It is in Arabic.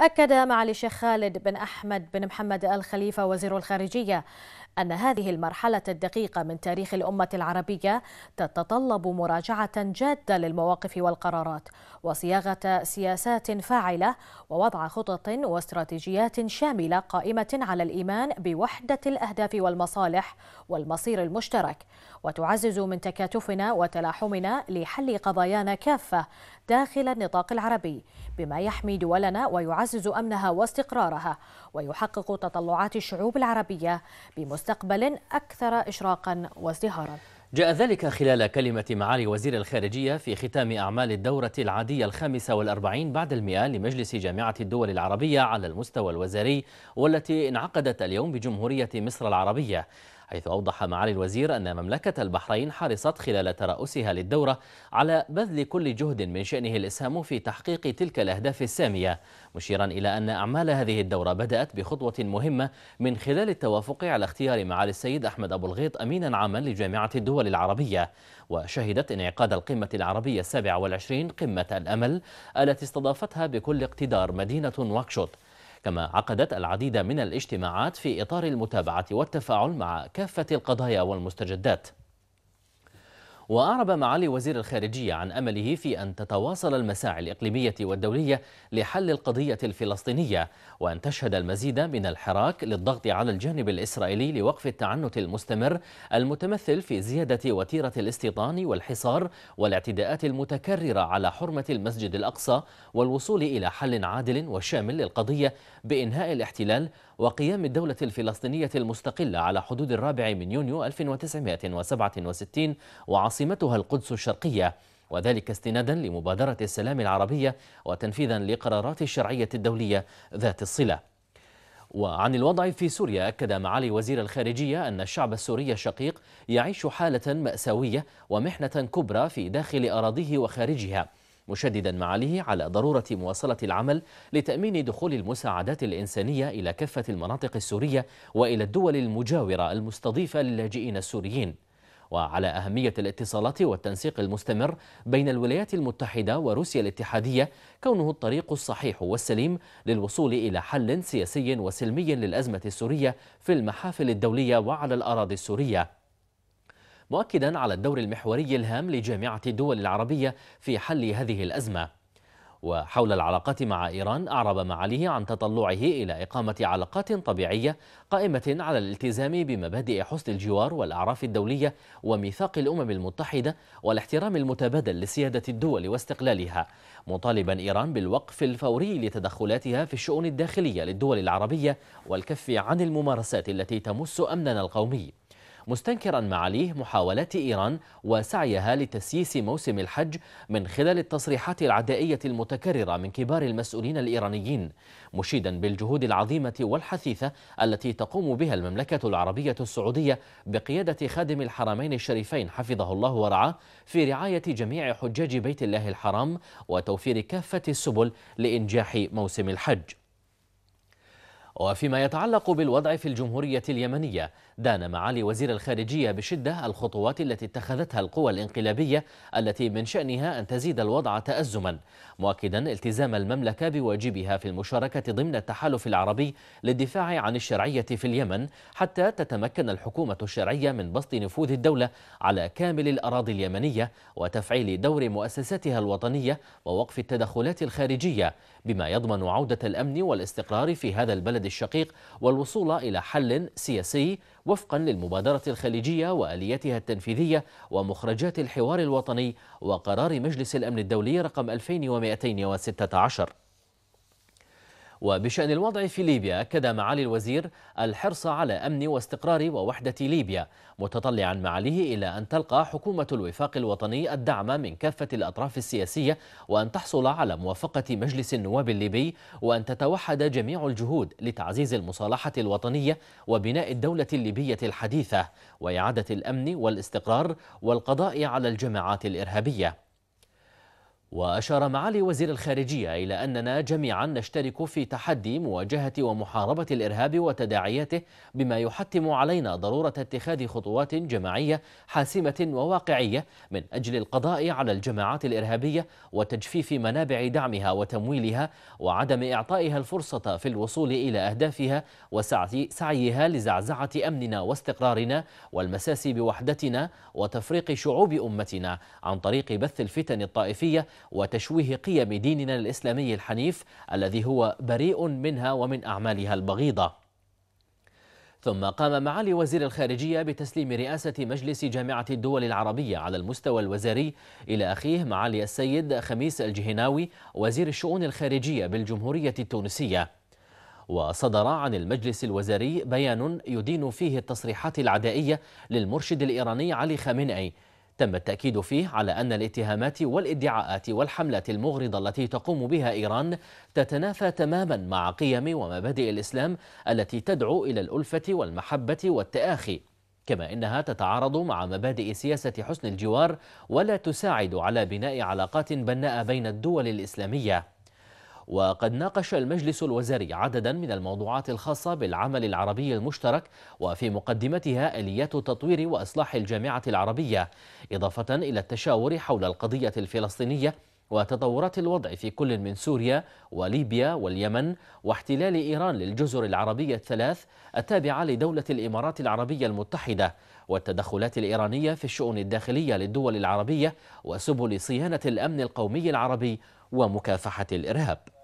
أكد معالي الشيخ خالد بن أحمد بن محمد الخليفة وزير الخارجية أن هذه المرحلة الدقيقة من تاريخ الأمة العربية تتطلب مراجعة جادة للمواقف والقرارات وصياغة سياسات فاعلة ووضع خطط واستراتيجيات شاملة قائمة على الإيمان بوحدة الأهداف والمصالح والمصير المشترك وتعزز من تكاتفنا وتلاحمنا لحل قضايانا كافة داخل النطاق العربي بما يحمي دولنا ويعزز أمنها واستقرارها ويحقق تطلعات الشعوب العربية بمستقبل أكثر إشراقا وازدهارا جاء ذلك خلال كلمة معالي وزير الخارجية في ختام أعمال الدورة العادية الخامسة والأربعين بعد المئة لمجلس جامعة الدول العربية على المستوى الوزاري والتي انعقدت اليوم بجمهورية مصر العربية حيث أوضح معالي الوزير أن مملكة البحرين حرصت خلال ترأسها للدورة على بذل كل جهد من شأنه الإسهام في تحقيق تلك الأهداف السامية مشيرا إلى أن أعمال هذه الدورة بدأت بخطوة مهمة من خلال التوافق على اختيار معالي السيد أحمد أبو الغيط أمينا عاما لجامعة الدول العربية وشهدت انعقاد القمة العربية السابعة والعشرين قمة الأمل التي استضافتها بكل اقتدار مدينة واكشوت كما عقدت العديد من الاجتماعات في إطار المتابعة والتفاعل مع كافة القضايا والمستجدات وأعرب معالي وزير الخارجية عن أمله في أن تتواصل المساعي الإقليمية والدولية لحل القضية الفلسطينية وأن تشهد المزيد من الحراك للضغط على الجانب الإسرائيلي لوقف التعنت المستمر المتمثل في زيادة وتيرة الاستيطان والحصار والاعتداءات المتكررة على حرمة المسجد الأقصى والوصول إلى حل عادل وشامل للقضية بإنهاء الاحتلال وقيام الدولة الفلسطينية المستقلة على حدود الرابع من يونيو 1967 وعصر عاصمتها القدس الشرقية وذلك استنادا لمبادرة السلام العربية وتنفيذا لقرارات الشرعية الدولية ذات الصلة وعن الوضع في سوريا أكد معالي وزير الخارجية أن الشعب السوري الشقيق يعيش حالة مأساوية ومحنة كبرى في داخل أراضيه وخارجها مشددا معاليه على ضرورة مواصلة العمل لتأمين دخول المساعدات الإنسانية إلى كافة المناطق السورية وإلى الدول المجاورة المستضيفة للاجئين السوريين وعلى أهمية الاتصالات والتنسيق المستمر بين الولايات المتحدة وروسيا الاتحادية كونه الطريق الصحيح والسليم للوصول إلى حل سياسي وسلمي للأزمة السورية في المحافل الدولية وعلى الأراضي السورية مؤكدا على الدور المحوري الهام لجامعة الدول العربية في حل هذه الأزمة وحول العلاقات مع إيران أعرب معاليه عن تطلعه إلى إقامة علاقات طبيعية قائمة على الالتزام بمبادئ حسن الجوار والأعراف الدولية وميثاق الأمم المتحدة والاحترام المتبادل لسيادة الدول واستقلالها مطالبا إيران بالوقف الفوري لتدخلاتها في الشؤون الداخلية للدول العربية والكف عن الممارسات التي تمس أمننا القومي مستنكرا معاليه محاولات إيران وسعيها لتسييس موسم الحج من خلال التصريحات العدائية المتكررة من كبار المسؤولين الإيرانيين مشيدا بالجهود العظيمة والحثيثة التي تقوم بها المملكة العربية السعودية بقيادة خادم الحرمين الشريفين حفظه الله ورعاه في رعاية جميع حجاج بيت الله الحرام وتوفير كافة السبل لإنجاح موسم الحج وفيما يتعلق بالوضع في الجمهورية اليمنية دان معالي وزير الخارجية بشدة الخطوات التي اتخذتها القوى الانقلابية التي من شأنها أن تزيد الوضع تأزما مؤكدا التزام المملكة بواجبها في المشاركة ضمن التحالف العربي للدفاع عن الشرعية في اليمن حتى تتمكن الحكومة الشرعية من بسط نفوذ الدولة على كامل الأراضي اليمنية وتفعيل دور مؤسساتها الوطنية ووقف التدخلات الخارجية بما يضمن عودة الأمن والاستقرار في هذا البلد الشقيق والوصول إلى حل سياسي وفقا للمبادرة الخليجية وآليتها التنفيذية ومخرجات الحوار الوطني وقرار مجلس الأمن الدولي رقم 2216 وبشأن الوضع في ليبيا أكد معالي الوزير الحرص على أمن واستقرار ووحدة ليبيا متطلعا معاليه إلى أن تلقى حكومة الوفاق الوطني الدعم من كافة الأطراف السياسية وأن تحصل على موافقة مجلس النواب الليبي وأن تتوحد جميع الجهود لتعزيز المصالحة الوطنية وبناء الدولة الليبية الحديثة وإعادة الأمن والاستقرار والقضاء على الجماعات الإرهابية وأشار معالي وزير الخارجية إلى أننا جميعا نشترك في تحدي مواجهة ومحاربة الإرهاب وتداعياته بما يحتم علينا ضرورة اتخاذ خطوات جماعية حاسمة وواقعية من أجل القضاء على الجماعات الإرهابية وتجفيف منابع دعمها وتمويلها وعدم إعطائها الفرصة في الوصول إلى أهدافها وسعيها لزعزعة أمننا واستقرارنا والمساس بوحدتنا وتفريق شعوب أمتنا عن طريق بث الفتن الطائفية وتشويه قيم ديننا الإسلامي الحنيف الذي هو بريء منها ومن أعمالها البغيضة ثم قام معالي وزير الخارجية بتسليم رئاسة مجلس جامعة الدول العربية على المستوى الوزاري إلى أخيه معالي السيد خميس الجهناوي وزير الشؤون الخارجية بالجمهورية التونسية وصدر عن المجلس الوزاري بيان يدين فيه التصريحات العدائية للمرشد الإيراني علي خامنئي تم التأكيد فيه على أن الاتهامات والادعاءات والحملات المغرضة التي تقوم بها إيران تتنافى تماما مع قيم ومبادئ الإسلام التي تدعو إلى الألفة والمحبة والتآخي كما إنها تتعارض مع مبادئ سياسة حسن الجوار ولا تساعد على بناء علاقات بناء بين الدول الإسلامية وقد ناقش المجلس الوزاري عددا من الموضوعات الخاصة بالعمل العربي المشترك وفي مقدمتها آليات تطوير وإصلاح الجامعة العربية إضافة إلى التشاور حول القضية الفلسطينية وتطورات الوضع في كل من سوريا وليبيا واليمن واحتلال إيران للجزر العربية الثلاث التابعة لدولة الإمارات العربية المتحدة والتدخلات الإيرانية في الشؤون الداخلية للدول العربية وسبل صيانة الأمن القومي العربي ومكافحة الإرهاب